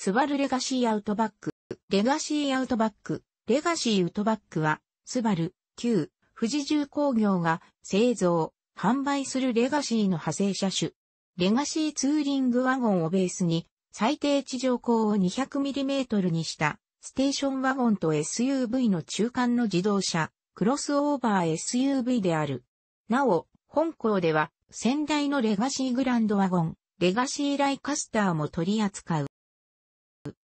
スバルレガシーアウトバック、レガシーアウトバック、レガシーウトバックは、スバル、旧、富士重工業が製造、販売するレガシーの派生車種。レガシーツーリングワゴンをベースに、最低地上高を 200mm にしたステーションワゴンと SUV の中間の自動車、クロスオーバー SUV である。なお、本校では、先代のレガシーグランドワゴン、レガシーライカスターも取り扱う。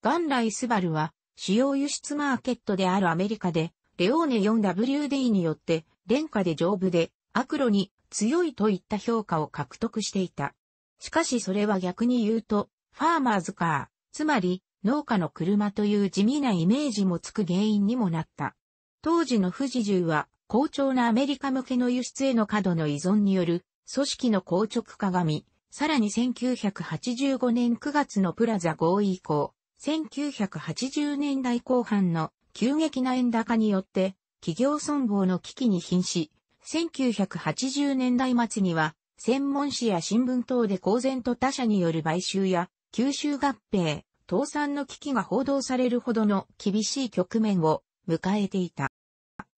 元来スバルは、主要輸出マーケットであるアメリカで、レオーネ 4WD によって、廉価で丈夫で、悪路に強いといった評価を獲得していた。しかしそれは逆に言うと、ファーマーズカー、つまり農家の車という地味なイメージもつく原因にもなった。当時の富士重は、好調なアメリカ向けの輸出への過度の依存による、組織の硬直化が見、さらに1985年9月のプラザ合意以降、1980年代後半の急激な円高によって企業存亡の危機に瀕し、1980年代末には専門誌や新聞等で公然と他社による買収や吸収合併、倒産の危機が報道されるほどの厳しい局面を迎えていた。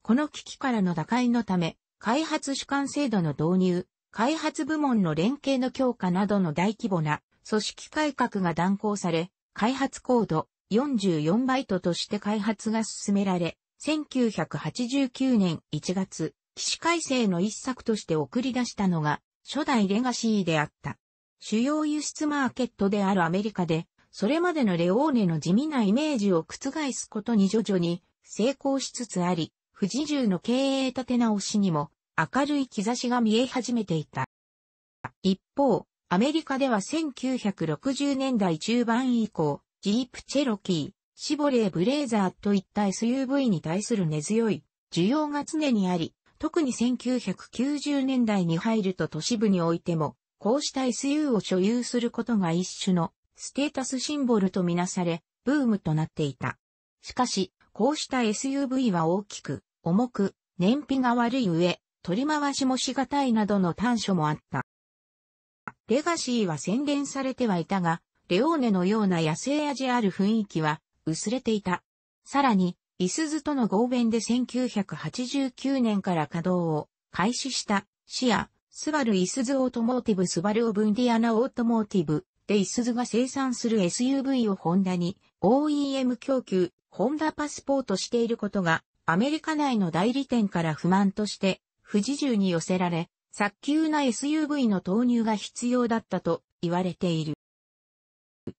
この危機からの打開のため、開発主管制度の導入、開発部門の連携の強化などの大規模な組織改革が断行され、開発コード44バイトとして開発が進められ、1989年1月、起死改正の一作として送り出したのが、初代レガシーであった。主要輸出マーケットであるアメリカで、それまでのレオーネの地味なイメージを覆すことに徐々に成功しつつあり、富士重の経営立て直しにも明るい兆しが見え始めていた。一方、アメリカでは1960年代中盤以降、ジープチェロキー、シボレーブレーザーといった SUV に対する根強い需要が常にあり、特に1990年代に入ると都市部においても、こうした SU を所有することが一種のステータスシンボルとみなされ、ブームとなっていた。しかし、こうした SUV は大きく、重く、燃費が悪い上、取り回しもしがたいなどの短所もあった。レガシーは洗練されてはいたが、レオーネのような野生味ある雰囲気は薄れていた。さらに、イスズとの合弁で1989年から稼働を開始したシア、スバルイスズオートモーティブスバルオブンディアナオートモーティブでイスズが生産する SUV をホンダに OEM 供給、ホンダパスポートしていることがアメリカ内の代理店から不満として不自重に寄せられ、早急な SUV の投入が必要だったと言われている。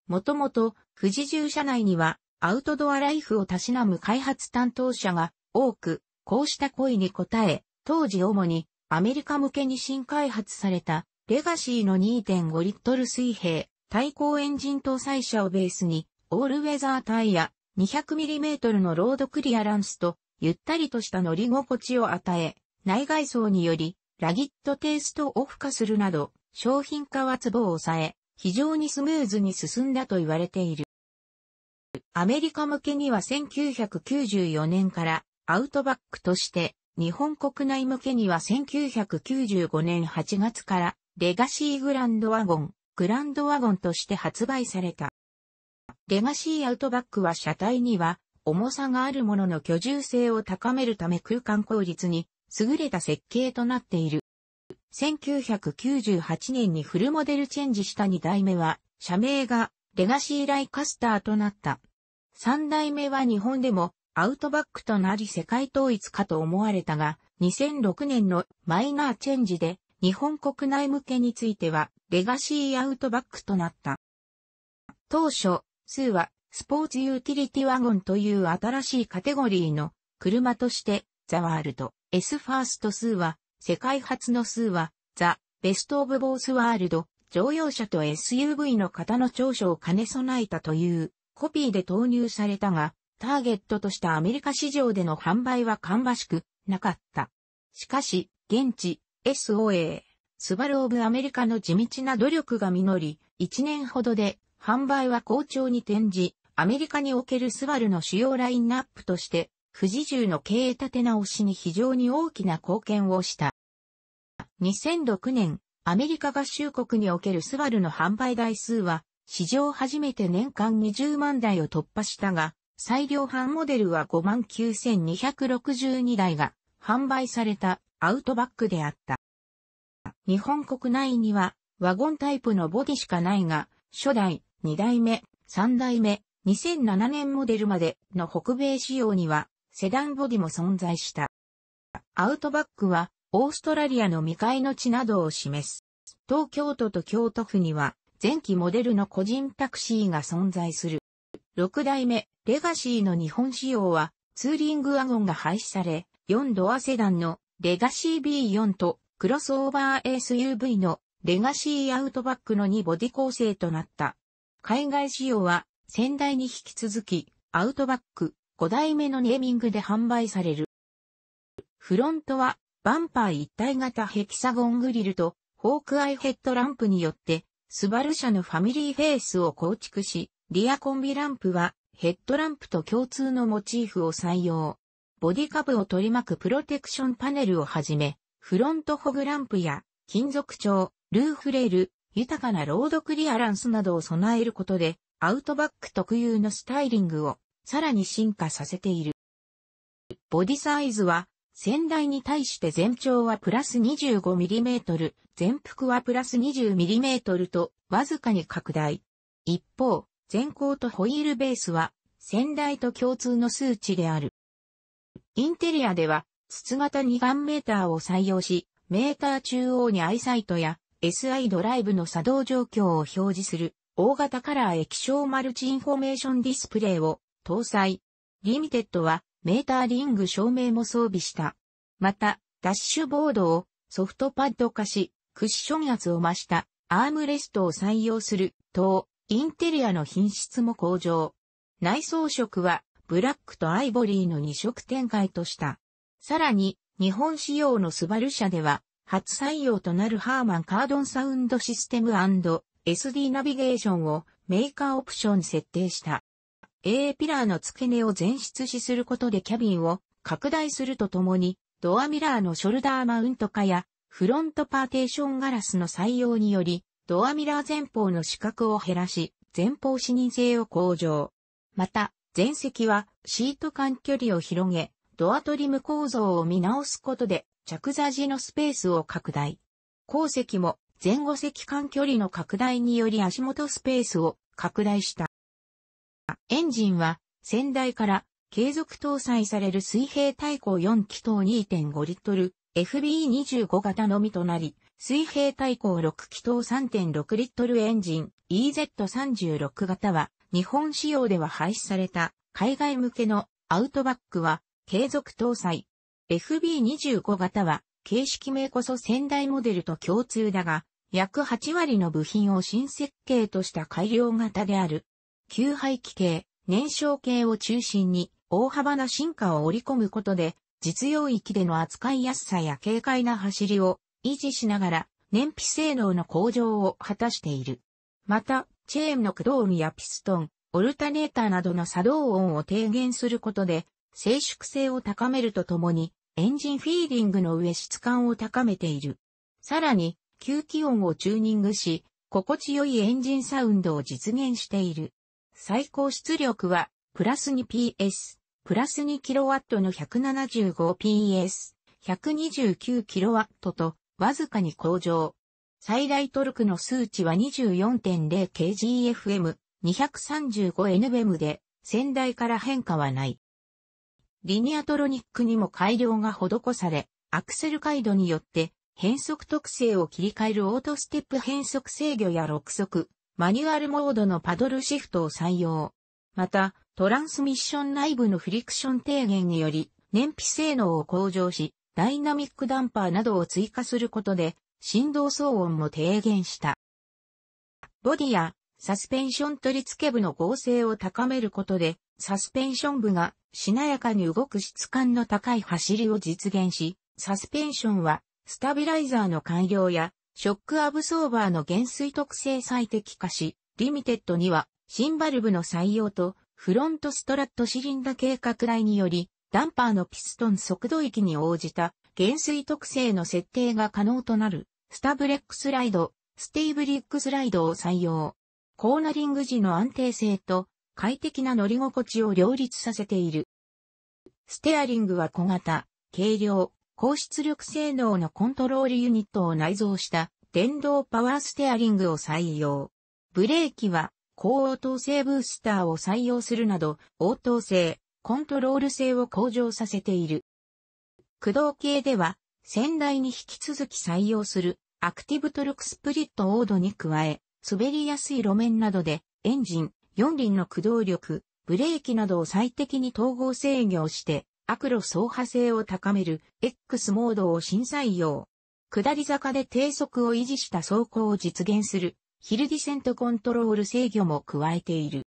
もともと、富士重社内には、アウトドアライフをたしなむ開発担当者が多く、こうした声に応え、当時主にアメリカ向けに新開発されたレガシーの2.5リットル水平対向エンジン搭載車をベースにオールウェザータイヤ 200mm のロードクリアランスとゆったりとした乗り心地を与え、内外装によりラギットテイストを付加するなど、商品化はツボを抑え、非常にスムーズに進んだと言われている。アメリカ向けには1994年からアウトバックとして、日本国内向けには1995年8月からレガシーグランドワゴン、グランドワゴンとして発売された。レガシーアウトバックは車体には重さがあるものの居住性を高めるため空間効率に優れた設計となっている。1998年にフルモデルチェンジした2代目は、社名がレガシーライカスターとなった。3代目は日本でもアウトバックとなり世界統一かと思われたが、2006年のマイナーチェンジで日本国内向けについてはレガシーアウトバックとなった。当初、スーはスポーツユーティリティワゴンという新しいカテゴリーの車としてザワールド S ファースト数は、世界初の数は、ザ・ベスト・オブ・ボース・ワールド、乗用車と SUV の型の長所を兼ね備えたという、コピーで投入されたが、ターゲットとしたアメリカ市場での販売は芳しくなかった。しかし、現地、SOA、スバルオブアメリカの地道な努力が実り、1年ほどで販売は好調に転じ、アメリカにおけるスバルの主要ラインナップとして富士重の経営立て直しに非常に大きな貢献をした。2006年、アメリカ合衆国におけるスバルの販売台数は、史上初めて年間20万台を突破したが、最量販モデルは59,262台が販売されたアウトバックであった。日本国内にはワゴンタイプのボディしかないが、初代、2代目、3代目、2007年モデルまでの北米仕様にはセダンボディも存在した。アウトバックは、オーストラリアの未開の地などを示す。東京都と京都府には、前期モデルの個人タクシーが存在する。6代目、レガシーの日本仕様は、ツーリングワゴンが廃止され、4ドアセダンのレガシー B4 とクロスオーバー SUV のレガシーアウトバックの2ボディ構成となった。海外仕様は先代に引き続きアウトバック、5代目のネーミングで販売される。フロントは、バンパー一体型ヘキサゴングリルと、ホークアイヘッドランプによって、スバル社のファミリーフェイスを構築し、リアコンビランプは、ヘッドランプと共通のモチーフを採用。ボディカブを取り巻くプロテクションパネルをはじめ、フロントホグランプや、金属調、ルーフレール、豊かなロードクリアランスなどを備えることで、アウトバック特有のスタイリングをさらに進化させている。ボディサイズは、先代に対して全長はプラス 25mm、全幅はプラス 20mm と、わずかに拡大。一方、前高とホイールベースは、先代と共通の数値である。インテリアでは、筒型2眼メーターを採用し、メーター中央にアイサイトや SI ドライブの作動状況を表示する大型カラー液晶マルチインフォメーションディスプレイを搭載。リミテッドはメーターリング照明も装備した。また、ダッシュボードをソフトパッド化し、クッション圧を増したアームレストを採用する等、インテリアの品質も向上。内装色はブラックとアイボリーの2色展開とした。さらに、日本仕様のスバル車では、初採用となるハーマンカードンサウンドシステム &SD ナビゲーションをメーカーオプション設定した。A ピラーの付け根を全出しすることでキャビンを拡大するとともに、ドアミラーのショルダーマウント化や、フロントパーテーションガラスの採用により、ドアミラー前方の死角を減らし、前方視認性を向上。また、前席はシート間距離を広げ、ドアトリム構造を見直すことで、着座時のスペースを拡大。後席も前後席間距離の拡大により足元スペースを拡大した。エンジンは先代から継続搭載される水平対向4気筒2.5リットル FB25 型のみとなり、水平対向6気筒3.6リットルエンジン EZ36 型は日本仕様では廃止された海外向けのアウトバックは継続搭載。FB25 型は形式名こそ先代モデルと共通だが、約8割の部品を新設計とした改良型である。旧廃棄系、燃焼系を中心に大幅な進化を織り込むことで、実用域での扱いやすさや軽快な走りを維持しながら燃費性能の向上を果たしている。また、チェーンの駆動音やピストン、オルタネーターなどの作動音を低減することで、静粛性を高めるとともに、エンジンフィーリングの上質感を高めている。さらに、吸気音をチューニングし、心地よいエンジンサウンドを実現している。最高出力は、プラス 2PS、プラス 2kW の 175PS、129kW と、わずかに向上。最大トルクの数値は 24.0kgfm、235nm で、先代から変化はない。リニアトロニックにも改良が施され、アクセル回路によって変速特性を切り替えるオートステップ変速制御や6速、マニュアルモードのパドルシフトを採用。また、トランスミッション内部のフリクション低減により、燃費性能を向上し、ダイナミックダンパーなどを追加することで、振動騒音も低減した。ボディやサスペンション取り付け部の合成を高めることで、サスペンション部がしなやかに動く質感の高い走りを実現し、サスペンションはスタビライザーの改良やショックアブソーバーの減衰特性最適化し、リミテッドには新バルブの採用とフロントストラットシリンダ計画大により、ダンパーのピストン速度域に応じた減衰特性の設定が可能となる、スタブレックスライド、ステイブリックスライドを採用。コーナリング時の安定性と快適な乗り心地を両立させている。ステアリングは小型、軽量、高出力性能のコントロールユニットを内蔵した電動パワーステアリングを採用。ブレーキは高応答性ブースターを採用するなど応答性、コントロール性を向上させている。駆動系では先代に引き続き採用するアクティブトルクスプリットオードに加え滑りやすい路面などでエンジン、四輪の駆動力、ブレーキなどを最適に統合制御して悪路走破性を高める X モードを新採用。下り坂で低速を維持した走行を実現するヒルディセントコントロール制御も加えている。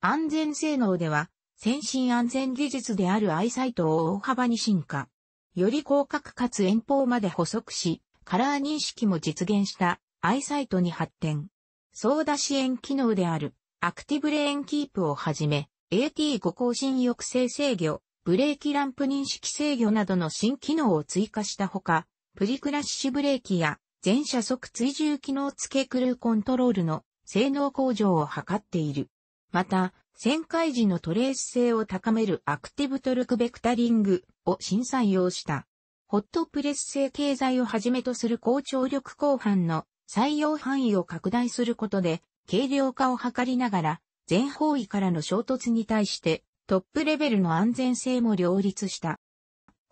安全性能では先進安全技術であるアイサイトを大幅に進化。より広角かつ遠方まで補足し、カラー認識も実現したアイサイトに発展。操舵支援機能であるアクティブレーンキープをはじめ、AT5 更新抑制制御、ブレーキランプ認識制御などの新機能を追加したほか、プリクラッシュブレーキや全車速追従機能付けクルーコントロールの性能向上を図っている。また、旋回時のトレース性を高めるアクティブトルクベクタリングを新採用した。ホットプレス製経済をはじめとする高張力後半の採用範囲を拡大することで軽量化を図りながら全方位からの衝突に対してトップレベルの安全性も両立した。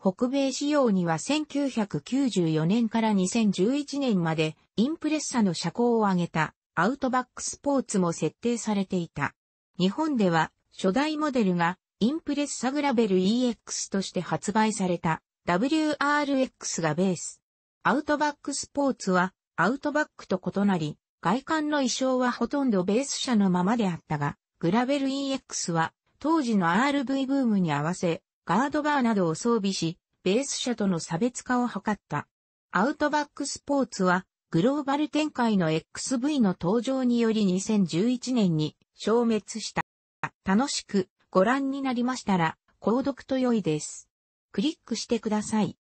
北米仕様には1994年から2011年までインプレッサの車高を上げたアウトバックスポーツも設定されていた。日本では初代モデルがインプレッサグラベル EX として発売された WRX がベース。アウトバックスポーツはアウトバックと異なり外観の衣装はほとんどベース車のままであったが、グラベル EX は当時の RV ブームに合わせ、ガードバーなどを装備し、ベース車との差別化を図った。アウトバックスポーツは、グローバル展開の XV の登場により2011年に消滅した。楽しくご覧になりましたら、購読と良いです。クリックしてください。